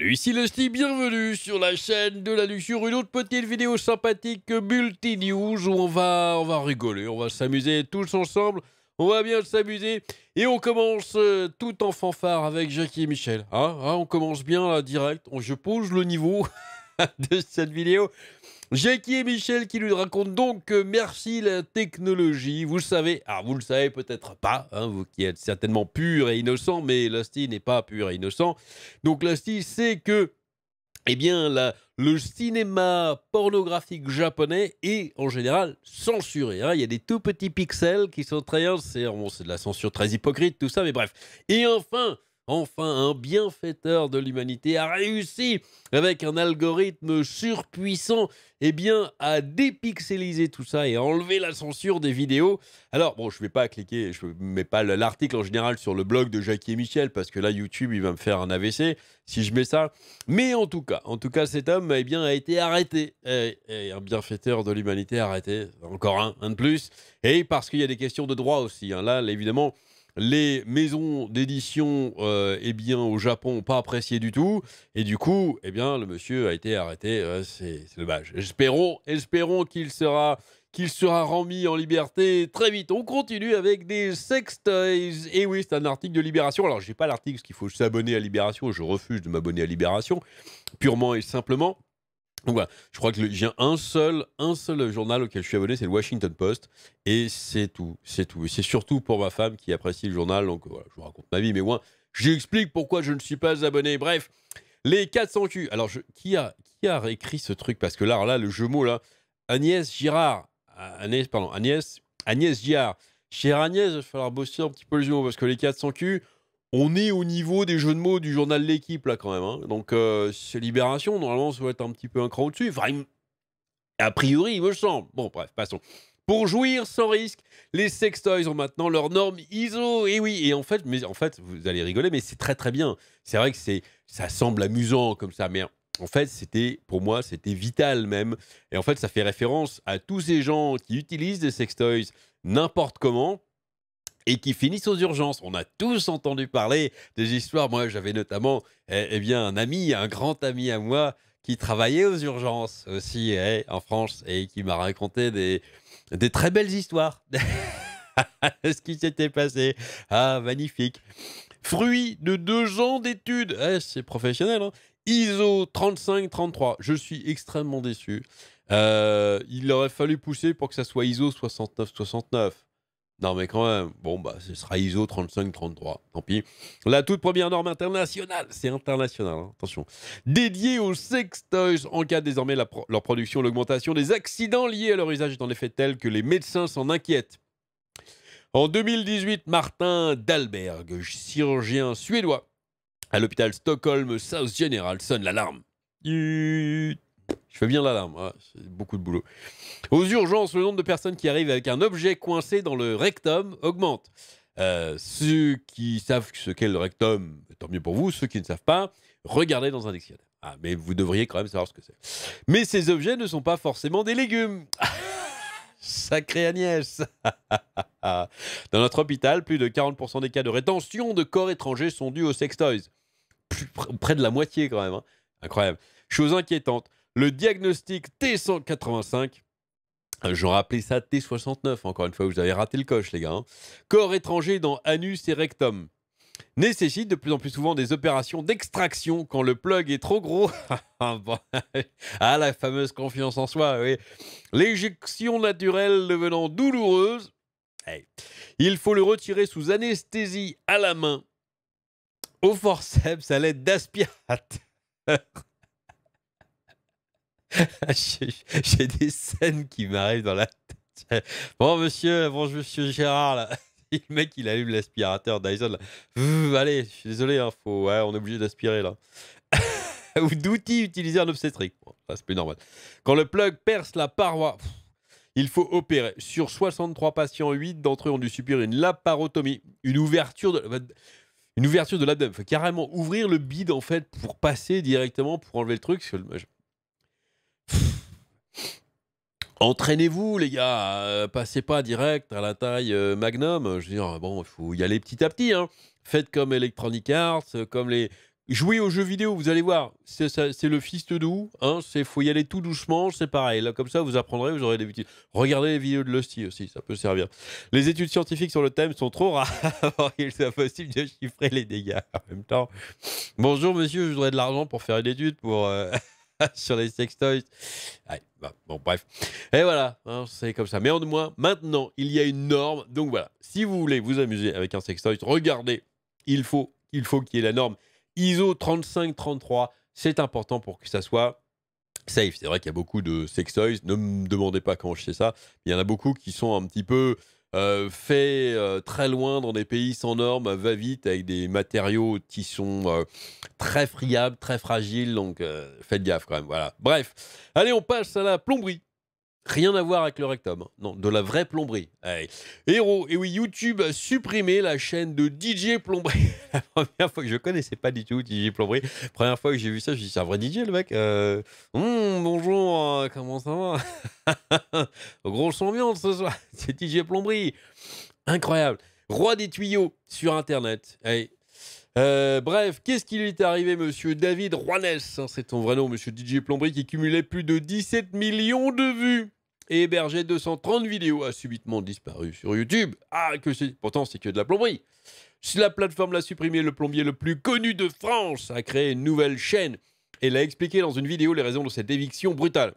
bienvenue, ici le bienvenue sur la chaîne de la luxure, une autre petite vidéo sympathique multi-news où on va, on va rigoler, on va s'amuser tous ensemble, on va bien s'amuser et on commence euh, tout en fanfare avec Jackie et Michel. Hein, hein, on commence bien là, direct, on, je pose le niveau de cette vidéo. Jackie et Michel qui lui racontent donc merci la technologie. Vous savez, alors vous le savez peut-être pas, hein, vous qui êtes certainement pur et innocent, mais l'ASTI n'est pas pur et innocent. Donc l'ASTI, sait que eh bien, le cinéma pornographique japonais est en général censuré. Hein. Il y a des tout petits pixels qui sont très... Hein, c'est de la censure très hypocrite, tout ça, mais bref. Et enfin, enfin un bienfaiteur de l'humanité, a réussi avec un algorithme surpuissant eh bien, à dépixeliser tout ça et à enlever la censure des vidéos. Alors, bon, je ne vais pas cliquer, je ne mets pas l'article en général sur le blog de Jackie et Michel, parce que là, YouTube, il va me faire un AVC si je mets ça. Mais en tout cas, en tout cas, cet homme eh bien, a été arrêté. un bienfaiteur de l'humanité arrêté, encore un, un de plus. Et parce qu'il y a des questions de droit aussi. Hein. Là, évidemment, les maisons d'édition euh, eh bien, au Japon pas apprécié du tout. Et du coup, eh bien, le monsieur a été arrêté. Euh, c'est dommage. Espérons, espérons qu'il sera qu'il sera remis en liberté très vite. On continue avec des sextoys. Et oui, c'est un article de Libération. Alors, je n'ai pas l'article parce qu'il faut s'abonner à Libération. Je refuse de m'abonner à Libération, purement et simplement. Donc voilà, je crois que j'ai un seul, un seul journal auquel je suis abonné, c'est le Washington Post, et c'est tout, c'est tout. Et c'est surtout pour ma femme qui apprécie le journal, donc voilà, je vous raconte ma vie, mais moi, j'explique pourquoi je ne suis pas abonné. Bref, les 400 Q. Alors, qui, a, qui a réécrit ce truc Parce que là, là, le jeu mot, là, Agnès Girard, Agnès, pardon, Agnès, Agnès Girard, Chère Agnès, il va falloir bosser un petit peu le mot parce que les 400 Q, on est au niveau des jeux de mots du journal L'équipe, là, quand même. Hein. Donc, euh, c'est Libération, normalement, ça doit être un petit peu un cran au-dessus. Enfin, a priori, il me semble. Bon, bref, passons. Pour jouir sans risque, les sextoys ont maintenant leur norme ISO. Et oui, et en fait, mais en fait, vous allez rigoler, mais c'est très très bien. C'est vrai que c'est, ça semble amusant comme ça, mais en fait, c'était pour moi, c'était vital même. Et en fait, ça fait référence à tous ces gens qui utilisent des sextoys n'importe comment et qui finissent aux urgences. On a tous entendu parler des histoires. Moi, j'avais notamment eh, eh bien un ami, un grand ami à moi, qui travaillait aux urgences aussi eh, en France et qui m'a raconté des, très belles histoires. Ce qui s'était passé. Ah, magnifique. Fruit de deux ans d'études. C'est professionnel. Hein 35 35-33. Je suis extrêmement déçu. Euh, il aurait fallu pousser pour que ça soit ISO 69-69. Non, mais quand même, bon, bah, ce sera ISO 3533, tant pis. La toute première norme internationale, c'est international, hein, attention, dédiée aux sextoys, en cas désormais de leur production, l'augmentation des accidents liés à leur usage est en effet telle que les médecins s'en inquiètent. En 2018, Martin Dalberg, chirurgien suédois, à l'hôpital Stockholm South General, sonne l'alarme. Je fais bien l'alarme, c'est beaucoup de boulot. Aux urgences, le nombre de personnes qui arrivent avec un objet coincé dans le rectum augmente. Euh, ceux qui savent ce qu'est le rectum, tant mieux pour vous. Ceux qui ne savent pas, regardez dans un dictionnaire. Ah, mais vous devriez quand même savoir ce que c'est. Mais ces objets ne sont pas forcément des légumes. Sacré Agnès Dans notre hôpital, plus de 40% des cas de rétention de corps étrangers sont dus aux sextoys. toys. près de la moitié quand même. Hein. Incroyable. Chose inquiétante le diagnostic T185. Euh, J'en rappelais ça T69, encore une fois, vous avez raté le coche, les gars. Hein. Corps étranger dans anus et rectum. Nécessite de plus en plus souvent des opérations d'extraction quand le plug est trop gros. Ah, ah, la fameuse confiance en soi, oui. L'éjection naturelle devenant douloureuse. Il faut le retirer sous anesthésie à la main, au forceps, à l'aide d'aspirateurs. J'ai des scènes qui m'arrivent dans la tête. Bon, monsieur, bon, monsieur Gérard, Le mec, il allume l'aspirateur Dyson. Allez, je suis désolé, hein, faut, ouais, on est obligé d'aspirer là. Ou d'outils utilisés en obstétrique. c'est plus normal. Quand le plug perce la paroi, il faut opérer. Sur 63 patients, 8 d'entre eux ont dû subir une laparotomie, une ouverture de, une ouverture de l'abdomen. Faut carrément ouvrir le bide en fait pour passer directement pour enlever le truc. Entraînez-vous, les gars. Euh, passez pas direct à la taille euh, Magnum. Je veux dire, ah bon, il faut y aller petit à petit. Hein. Faites comme Electronic Arts, euh, comme les. Jouez aux jeux vidéo, vous allez voir. C'est le fist doux. Il hein. faut y aller tout doucement. C'est pareil. Là, comme ça, vous apprendrez, vous aurez des petits. Regardez les vidéos de Lusty aussi, ça peut servir. Les études scientifiques sur le thème sont trop rares. il est impossible de chiffrer les dégâts en même temps. Bonjour, monsieur, je voudrais de l'argent pour faire une étude pour. sur les sextoys. toys, bah, bon, bref. Et voilà, hein, c'est comme ça. Mais en moins, maintenant, il y a une norme. Donc voilà, si vous voulez vous amuser avec un sextoy, regardez, il faut il faut qu'il y ait la norme ISO 3533. C'est important pour que ça soit safe. C'est vrai qu'il y a beaucoup de sextoys. Ne me demandez pas comment je sais ça. Il y en a beaucoup qui sont un petit peu euh, fait euh, très loin dans des pays sans normes, va vite avec des matériaux qui sont euh, très friables, très fragiles. Donc faites gaffe quand même. Voilà. Bref, allez, on passe à la plomberie. Rien à voir avec le rectum. Non, de la vraie plomberie. Héros. Et oui, YouTube a supprimé la chaîne de DJ Plomberie. la première fois que je connaissais pas du tout DJ Plomberie. Première fois que j'ai vu ça, je me suis dit, c'est un vrai DJ le mec. Euh, hmm, bonjour, euh, comment ça va Grosse ambiance ce soir. C'est DJ Plomberie. Incroyable. Roi des tuyaux sur Internet. Euh, bref, qu'est-ce qui lui est arrivé, monsieur David Rouanès hein, C'est ton vrai nom, monsieur DJ Plomberie, qui cumulait plus de 17 millions de vues hébergé 230 vidéos a subitement disparu sur YouTube. Ah, que c'est. Pourtant, c'est que de la plomberie. Si la plateforme l'a supprimé, le plombier le plus connu de France a créé une nouvelle chaîne et l'a expliqué dans une vidéo les raisons de cette éviction brutale.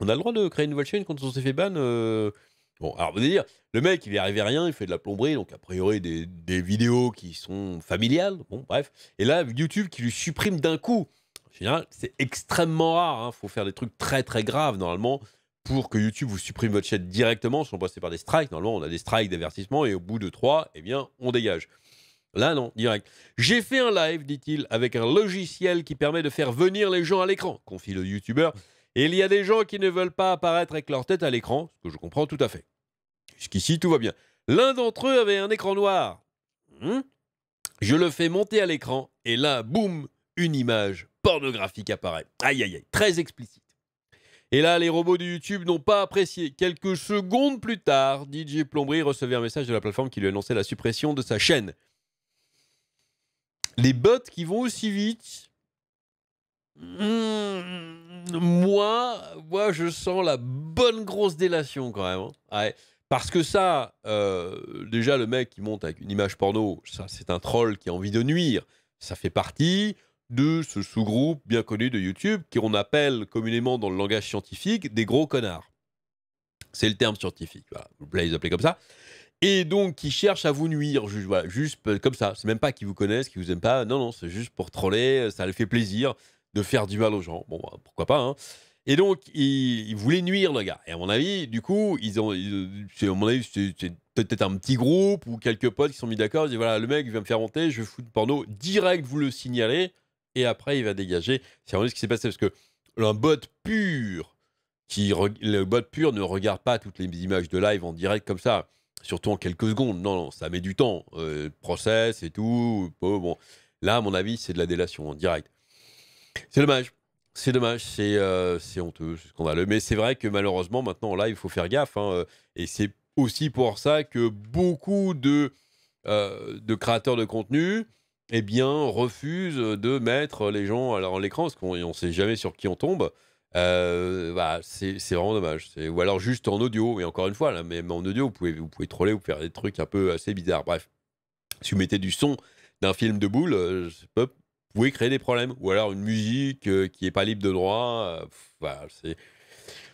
On a le droit de créer une nouvelle chaîne quand on s'est fait ban euh, Bon, alors vous allez dire, le mec, il n'y arrivait rien, il fait de la plomberie, donc a priori des, vidéos qui sont familiales, bon, bref. Et là, YouTube qui lui supprime d'un coup. En général, c'est extrêmement rare, il hein, faut faire des trucs très très graves normalement pour que YouTube vous supprime votre chaîne directement, sont passés par des strikes. Normalement, on a des strikes d'avertissement et au bout de trois, eh bien, on dégage. Là, non, direct. J'ai fait un live, dit-il, avec un logiciel qui permet de faire venir les gens à l'écran, confie le YouTuber. Et il y a des gens qui ne veulent pas apparaître avec leur tête à l'écran, ce que je comprends tout à fait. Jusqu'ici, tout va bien. L'un d'entre eux avait un écran noir. Hmm je le fais monter à l'écran et là, boum, une image pornographique apparaît. Aïe, aïe, aïe, très explicite. Et là, les robots de YouTube n'ont pas apprécié. Quelques secondes plus tard, DJ Plomberie recevait un message de la plateforme qui lui annonçait la suppression de sa chaîne. Les bots qui vont aussi vite. Hmm, moi, moi, je sens la bonne grosse délation quand même. Hein. Ah Parce que ça, euh, déjà, le mec qui monte avec une image porno, ça, c'est un troll qui a envie de nuire. Ça fait partie de ce sous-groupe bien connu de YouTube, qu'on appelle communément dans le langage scientifique des gros connards. C'est le terme scientifique, voilà. vous les appeler comme ça. Et donc, qui cherchent à vous nuire, juste, juste euh, comme ça. C'est même pas qu'ils vous connaissent, qu'ils vous aiment pas. Non, non, c'est juste pour troller, ça leur fait plaisir de faire du mal aux gens. Bon, bah, pourquoi pas, hein. Et donc, ils, voulaient nuire le gars. Et à mon avis, du coup, ils ont, mon avis, c'est peut-être un petit groupe ou quelques potes qui sont mis d'accord. Ils disent voilà, le mec, il vient me faire monter, je vais foutre porno. Direct, vous le signalez et après il va dégager. C'est vraiment ce qui s'est passé parce que un bot pur, qui le bot pur ne regarde pas toutes les images de live en direct comme ça, surtout en quelques secondes. Non, non, ça met du temps, euh, process et tout. Bon, là, à mon avis, c'est de la délation en direct. C'est dommage. C'est dommage, c'est euh, honteux, c'est scandaleux. Mais c'est vrai que malheureusement, maintenant, en live, il faut faire gaffe. Hein, euh, et c'est aussi pour ça que beaucoup de, euh, de créateurs de contenu eh bien, refuse de mettre les gens en l'écran, parce qu'on ne sait jamais sur qui on tombe. Euh, bah, c'est vraiment dommage. Ou alors juste en audio, et encore une fois, là, même en audio, vous pouvez, vous pouvez troller ou faire des trucs un peu assez bizarres. Bref, si vous mettez du son d'un film de boule, euh, vous pouvez créer des problèmes. Ou alors une musique euh, qui n'est pas libre de droit. c'est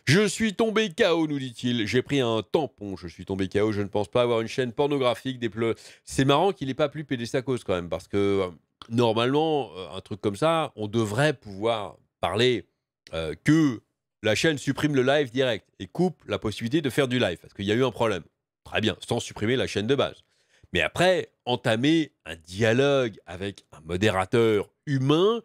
je suis tombé KO, nous dit-il. J'ai pris un tampon. Je suis tombé KO. Je ne pense pas avoir une chaîne pornographique. Des C'est marrant qu'il n'ait pas plus pédé sa cause quand même, parce que euh, normalement, euh, un truc comme ça, on devrait pouvoir parler euh, que la chaîne supprime le live direct et coupe la possibilité de faire du live parce qu'il y a eu un problème. Très bien, sans supprimer la chaîne de base. Mais après, entamer un dialogue avec un modérateur humain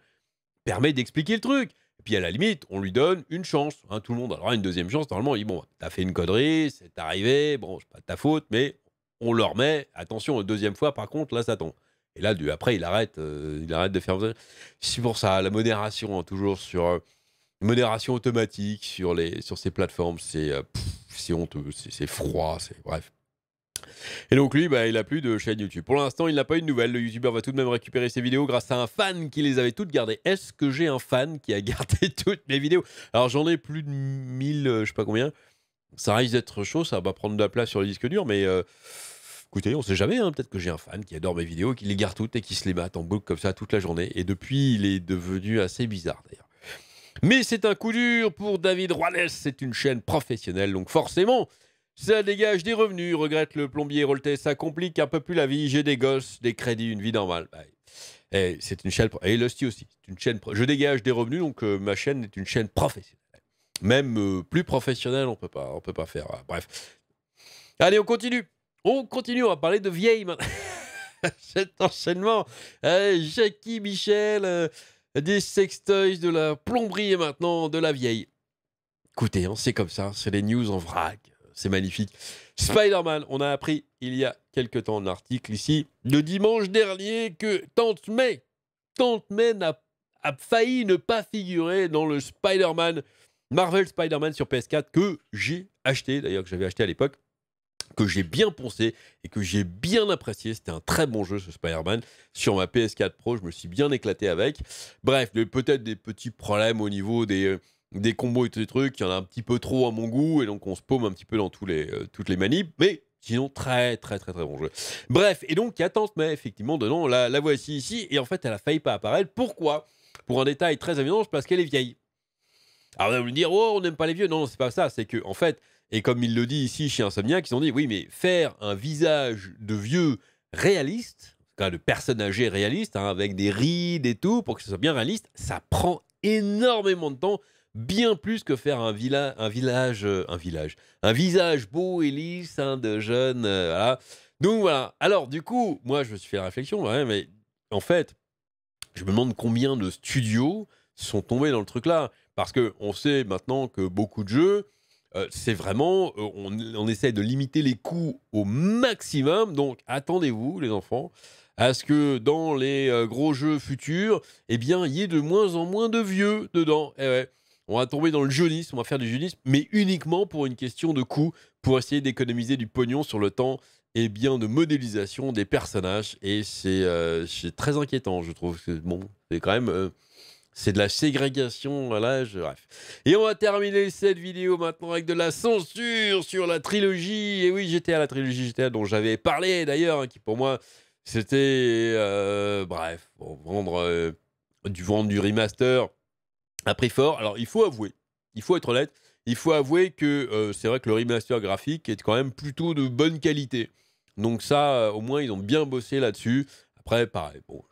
permet d'expliquer le truc puis à la limite, on lui donne une chance. Hein, tout le monde aura une deuxième chance. Normalement, il dit bon, t'as fait une connerie, c'est arrivé, bon, c'est pas de ta faute, mais on leur met Attention, deuxième fois, par contre, là, ça tombe. Et là, du, après, il arrête, euh, il arrête de faire. C'est pour ça, la modération, hein, toujours sur. Euh, modération automatique sur, les, sur ces plateformes, c'est euh, c'est honteux, c'est froid, c'est. Bref. Et donc lui, bah, il n'a plus de chaîne YouTube. Pour l'instant, il n'a pas eu de nouvelles. Le YouTuber va tout de même récupérer ses vidéos grâce à un fan qui les avait toutes gardées. Est-ce que j'ai un fan qui a gardé toutes mes vidéos Alors j'en ai plus de 1000, euh, je sais pas combien. Ça risque d'être chaud, ça va prendre de la place sur les disques dur, mais euh, écoutez, on ne sait jamais. Hein. Peut-être que j'ai un fan qui adore mes vidéos, qui les garde toutes et qui se les mate en boucle comme ça toute la journée. Et depuis, il est devenu assez bizarre d'ailleurs. Mais c'est un coup dur pour David Roales, c'est une chaîne professionnelle, donc forcément, ça dégage des revenus, regrette le plombier Roltes. Ça complique un peu plus la vie. J'ai des gosses, des crédits, une vie normale. Et eh, c'est une chaîne. Et Lusty aussi. Une chaîne, je dégage des revenus, donc euh, ma chaîne est une chaîne professionnelle. Même euh, plus professionnelle, on peut pas, on peut pas faire. Euh, bref. Allez, on continue. On continue. On va parler de vieille maintenant. Cet enchaînement. Jackie Michel, des sextoys, de la plomberie et maintenant de la vieille. Écoutez, hein, c'est comme ça. C'est les news en vrac c'est magnifique. Spider-Man, on a appris il y a quelques temps un article ici, le dimanche dernier, que Tante May, a, failli ne pas figurer dans le Spider-Man, Marvel Spider-Man sur PS4 que j'ai acheté, d'ailleurs que j'avais acheté à l'époque que j'ai bien poncé et que j'ai bien apprécié. C'était un très bon jeu, ce Spider-Man. Sur ma PS4 Pro, je me suis bien éclaté avec. Bref, peut-être des petits problèmes au niveau des, euh, des combos et tous des trucs, il y en a un petit peu trop à mon goût, et donc on se paume un petit peu dans tous les, euh, toutes les manips, mais sinon très très très très bon jeu. Bref, et donc attente, mais effectivement, de non, la, la voici ici, et en fait elle a failli pas apparaître. Pourquoi Pour un détail très amusant, parce qu'elle est vieille. Alors on va me dire, oh, on n'aime pas les vieux. Non, c'est pas ça, c'est que en fait, et comme il le dit ici chez Insomniac, ils ont dit, oui, mais faire un visage de vieux réaliste, de personnes âgées réalistes, hein, avec des rides et tout, pour que ce soit bien réaliste, ça prend énormément de temps bien plus que faire un, villa, un village, euh, un village, un visage beau et lisse hein, de jeunes. Euh, voilà. Donc voilà. Alors du coup, moi je me suis fait réflexion, ouais, mais en fait, je me demande combien de studios sont tombés dans le truc là, parce que on sait maintenant que beaucoup de jeux, euh, c'est vraiment, on, on, essaie de limiter les coûts au maximum. Donc attendez-vous, les enfants, à ce que dans les gros jeux futurs, eh bien, il y ait de moins en moins de vieux dedans. Eh ouais. On va tomber dans le jeunisme, on va faire du jeunisme, mais uniquement pour une question de coût, pour essayer d'économiser du pognon sur le temps et bien de modélisation des personnages. Et c'est euh, très inquiétant, je trouve. Bon, c'est quand même. Euh, c'est de la ségrégation à l'âge, bref. Et on va terminer cette vidéo maintenant avec de la censure sur la trilogie. Et oui, j'étais à la trilogie GTA dont j'avais parlé d'ailleurs, hein, qui pour moi, c'était... Euh, bref, du vendre du remaster, a pris fort. Alors, il faut avouer, il faut être honnête, il faut avouer que euh, c'est vrai que le remaster graphique est quand même plutôt de bonne qualité. Donc ça, euh, au moins, ils ont bien bossé là-dessus. Après, pareil, bon,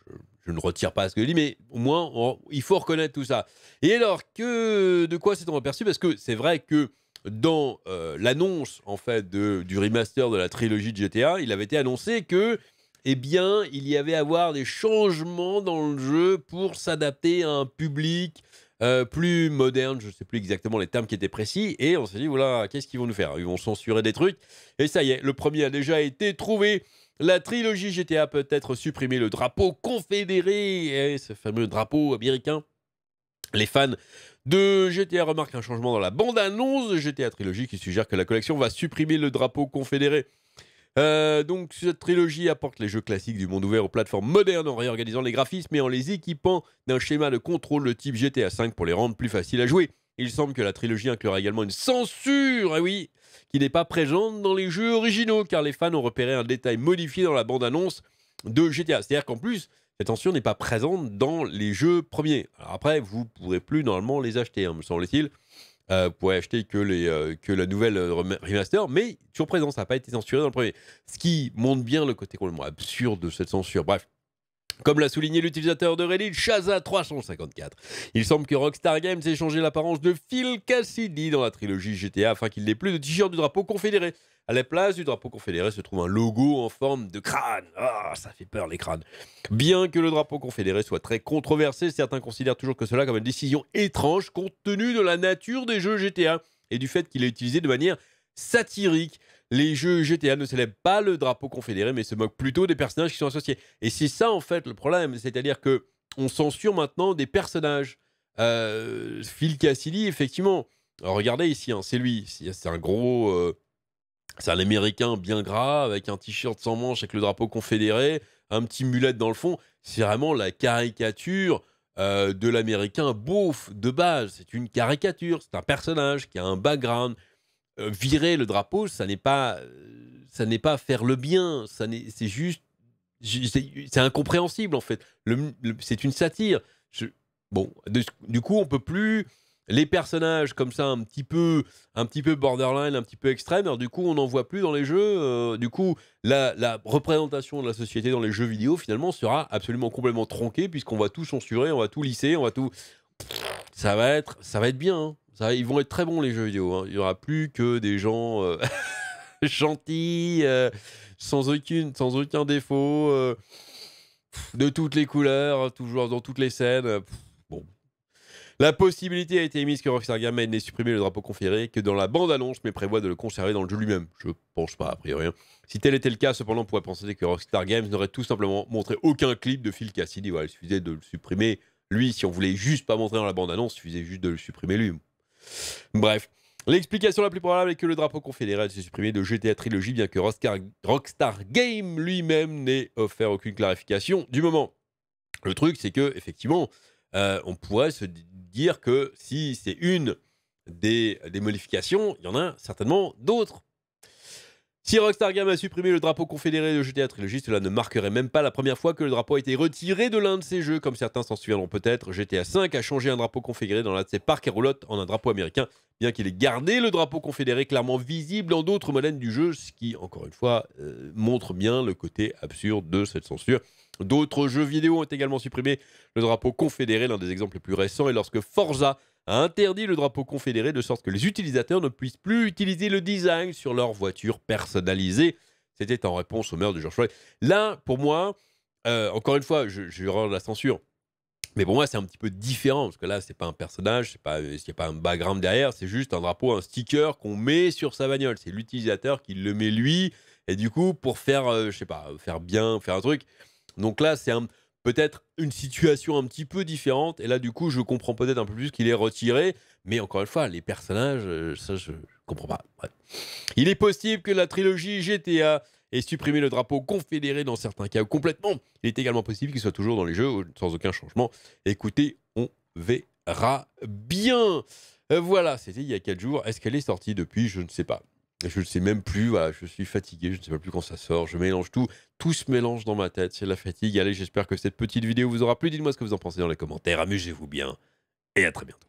je, ne retire pas ce que je dis, mais au moins, il faut reconnaître tout ça. Et alors, que, de quoi s'est-on aperçu Parce que c'est vrai que dans euh, l'annonce, en fait, de, du remaster de la trilogie de GTA, il avait été annoncé que eh bien, il y avait à avoir des changements dans le jeu pour s'adapter à un public euh, plus moderne, je ne sais plus exactement les termes qui étaient précis, et on s'est dit, voilà, qu'est-ce qu'ils vont nous faire Ils vont censurer des trucs, et ça y est, le premier a déjà été trouvé. La trilogie GTA peut être supprimer le drapeau confédéré, ce fameux drapeau américain. Les fans de GTA remarquent un changement dans la bande-annonce de GTA Trilogie qui suggère que la collection va supprimer le drapeau confédéré euh, donc cette trilogie apporte les jeux classiques du monde ouvert aux plateformes modernes en réorganisant les graphismes et en les équipant d'un schéma de contrôle de type GTA V pour les rendre plus faciles à jouer. Il semble que la trilogie inclura également une censure, eh oui, qui n'est pas présente dans les jeux originaux, car les fans ont repéré un détail modifié dans la bande-annonce de GTA. C'est-à-dire qu'en plus, cette censure n'est pas présente dans les jeux premiers. après, vous ne pourrez plus normalement les acheter, hein, me semble-t-il. Euh, pour acheter que, les, euh, que la nouvelle euh, remaster, mais sur présent, ça n'a pas été censuré dans le premier. Ce qui montre bien le côté complètement absurde de cette censure. Bref, comme l'a souligné l'utilisateur de Reddit, Shaza354, il semble que Rockstar Games ait changé l'apparence de Phil Cassidy dans la trilogie GTA afin qu'il n'ait plus de t-shirt du drapeau confédéré. À la place du drapeau confédéré se trouve un logo en forme de crâne. Ah, ça fait peur les crânes. Bien que le drapeau confédéré soit très controversé, certains considèrent toujours que cela comme une décision étrange compte tenu de la nature des jeux GTA et du fait qu'il est utilisé de manière satirique les jeux GTA ne célèbrent pas le drapeau confédéré, mais se moquent plutôt des personnages qui sont associés. Et c'est ça, en fait, le problème. C'est-à-dire que on censure maintenant des personnages. Euh, Phil Cassidy effectivement, regardez ici, hein, c'est lui. C'est un gros. Euh, c'est un américain bien gras, avec un t-shirt sans manches, avec le drapeau confédéré, un petit mulette dans le fond. C'est vraiment la caricature euh, de l'américain beauf de base. C'est une caricature, c'est un personnage qui a un background, euh, virer le drapeau, ça n'est pas, ça n'est pas faire le bien, ça c'est juste, c'est incompréhensible en fait. c'est une satire. bon, du coup, on peut plus les personnages comme ça un petit peu, un petit peu borderline, un petit peu extrême. Alors, du coup, on n'en voit plus dans les jeux. Euh, du coup, la, représentation de la société dans les jeux vidéo finalement sera absolument complètement tronquée puisqu'on va tout censurer, on va tout lisser, on va tout. Ça va être, ça va être bien. Hein ils vont être très bons les jeux vidéo. Hein. Il n'y aura plus que des gens euh, gentils, euh, sans, aucune, sans aucun défaut, euh, de toutes les couleurs, hein, toujours dans toutes les scènes. bon. La possibilité a été émise que Rockstar Games n'ait supprimé le drapeau conféré que dans la bande-annonce, mais prévoit de le conserver dans le jeu lui-même. Je ne pense pas, a priori. Hein. Si tel était le cas, cependant, on pourrait penser que Rockstar Games n'aurait tout simplement montré aucun clip de Phil Cassidy. il suffisait de le supprimer. Lui, si on voulait juste pas montrer dans la bande-annonce, il suffisait juste de le supprimer lui. Bref. L'explication la plus probable est que le drapeau confédéral s'est supprimé de GTA Trilogy, bien que Rockstar, Rockstar Game lui-même n'ait offert aucune clarification du moment. Le truc, c'est que, effectivement, euh, on pourrait se dire que si c'est une des modifications, il y en a certainement d'autres si Rockstar Games a supprimé le drapeau confédéré de GTA Trilogy, cela ne marquerait même pas la première fois que le drapeau a été retiré de l'un de ces jeux, comme certains s'en souviendront peut-être. GTA V a changé un drapeau confédéré dans l'un de ses parcs et roulottes en un drapeau américain, bien qu'il ait gardé le drapeau confédéré clairement visible dans d'autres modèles du jeu, ce qui, encore une fois, euh, montre bien le côté absurde de cette censure. D'autres jeux vidéo ont également supprimé le drapeau confédéré, l'un des exemples les plus récents est lorsque Forza a interdit le drapeau confédéré de sorte que les utilisateurs ne puissent plus utiliser le design sur leur voiture personnalisée. C'était en réponse au meurtre de George Floyd. Là, pour moi, euh, encore une fois, je, je rends la censure. Mais pour moi, c'est un petit peu différent, parce que là, c'est pas un personnage, c'est pas, euh, il n'y a pas un background derrière, c'est juste un drapeau, un sticker qu'on met sur sa bagnole. C'est l'utilisateur qui le met lui, et du coup, pour faire, euh, je sais pas, faire bien, faire un truc. Donc là, c'est un peut-être une situation un petit peu différente. Et là, du coup, je comprends peut-être un peu plus qu'il est retiré. Mais encore une fois, les personnages, euh, ça, je comprends pas. Il est possible que la trilogie GTA ait supprimé le drapeau confédéré dans certains cas complètement. Il est également possible qu'il soit toujours dans les jeux sans aucun changement. Écoutez, on verra bien. Euh, voilà, c'était il y a 4 jours. Est-ce qu'elle est sortie depuis Je ne sais pas. Je ne sais même plus, je suis fatigué, je ne sais pas plus quand ça sort, je mélange tout, tout se mélange dans ma tête, c'est la fatigue. Allez, j'espère que cette petite vidéo vous aura plu, dites-moi ce que vous en pensez dans les commentaires, amusez-vous bien et à très bientôt.